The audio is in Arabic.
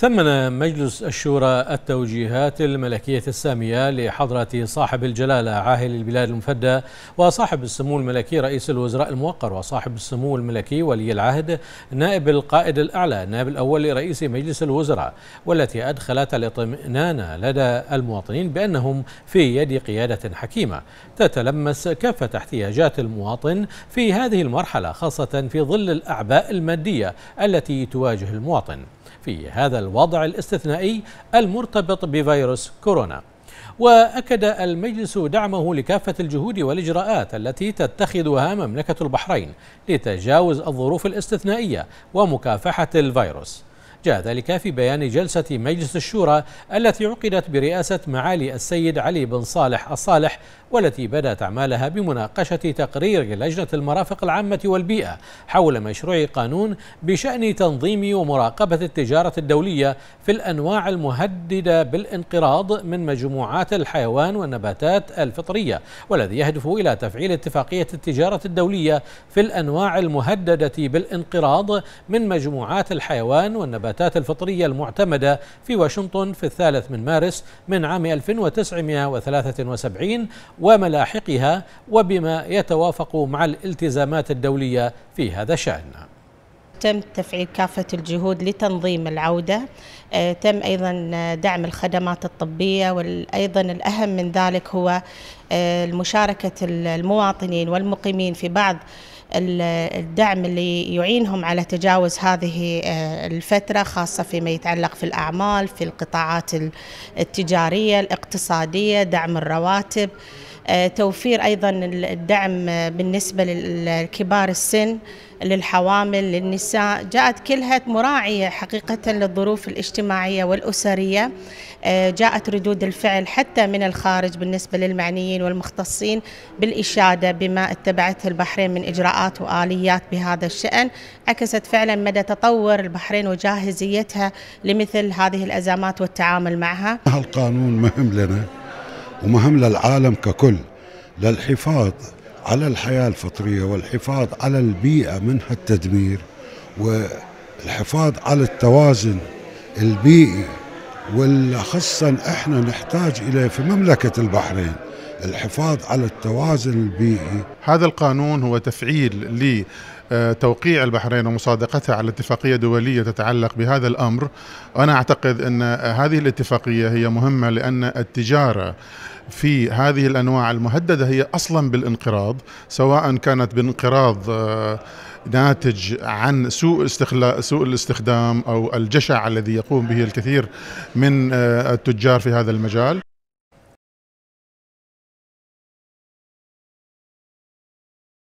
ثمن مجلس الشورى التوجيهات الملكية السامية لحضرة صاحب الجلالة عاهل البلاد المفدى وصاحب السمو الملكي رئيس الوزراء الموقر وصاحب السمو الملكي ولي العهد نائب القائد الأعلى النائب الأول لرئيس مجلس الوزراء والتي أدخلت الاطمئنان لدى المواطنين بأنهم في يد قيادة حكيمة تتلمس كافة احتياجات المواطن في هذه المرحلة خاصة في ظل الأعباء المادية التي تواجه المواطن في هذا الوضع الاستثنائي المرتبط بفيروس كورونا واكد المجلس دعمه لكافه الجهود والاجراءات التي تتخذها مملكه البحرين لتجاوز الظروف الاستثنائيه ومكافحه الفيروس جاء ذلك في بيان جلسة مجلس الشورى التي عقدت برئاسة معالي السيد علي بن صالح الصالح والتي بدأت أعمالها بمناقشة تقرير لجنة المرافق العامة والبيئة حول مشروع قانون بشأن تنظيم ومراقبة التجارة الدولية في الأنواع المهددة بالانقراض من مجموعات الحيوان والنباتات الفطرية والذي يهدف إلى تفعيل اتفاقية التجارة الدولية في الأنواع المهددة بالانقراض من مجموعات الحيوان والنباتات النباتات الفطرية المعتمدة في واشنطن في الثالث من مارس من عام 1973 وملاحقها وبما يتوافق مع الالتزامات الدولية في هذا الشأن تم تفعيل كافة الجهود لتنظيم العودة آه، تم أيضا آه، دعم الخدمات الطبية وأيضا الأهم من ذلك هو آه، مشاركة المواطنين والمقيمين في بعض الدعم اللي يعينهم على تجاوز هذه آه، الفترة خاصة فيما يتعلق في الأعمال في القطاعات التجارية الاقتصادية دعم الرواتب آه، توفير أيضا الدعم آه، بالنسبة للكبار السن للحوامل للنساء جاءت كلها مراعية حقيقة للظروف الاجتماعية والأسرية آه، جاءت ردود الفعل حتى من الخارج بالنسبة للمعنيين والمختصين بالإشادة بما اتبعته البحرين من إجراءات وآليات بهذا الشأن عكست فعلا مدى تطور البحرين وجاهزيتها لمثل هذه الأزمات والتعامل معها القانون مهم لنا ومهم للعالم ككل للحفاظ على الحياة الفطرية والحفاظ على البيئة من التدمير والحفاظ على التوازن البيئي وخاصة احنا نحتاج اليه في مملكة البحرين الحفاظ على التوازن البيئي هذا القانون هو تفعيل لتوقيع آه، البحرين ومصادقتها على اتفاقية دولية تتعلق بهذا الأمر أنا أعتقد أن هذه الاتفاقية هي مهمة لأن التجارة في هذه الانواع المهدده هي اصلا بالانقراض سواء كانت بانقراض آه، ناتج عن سوء سوء الاستخدام او الجشع الذي يقوم به الكثير من آه، التجار في هذا المجال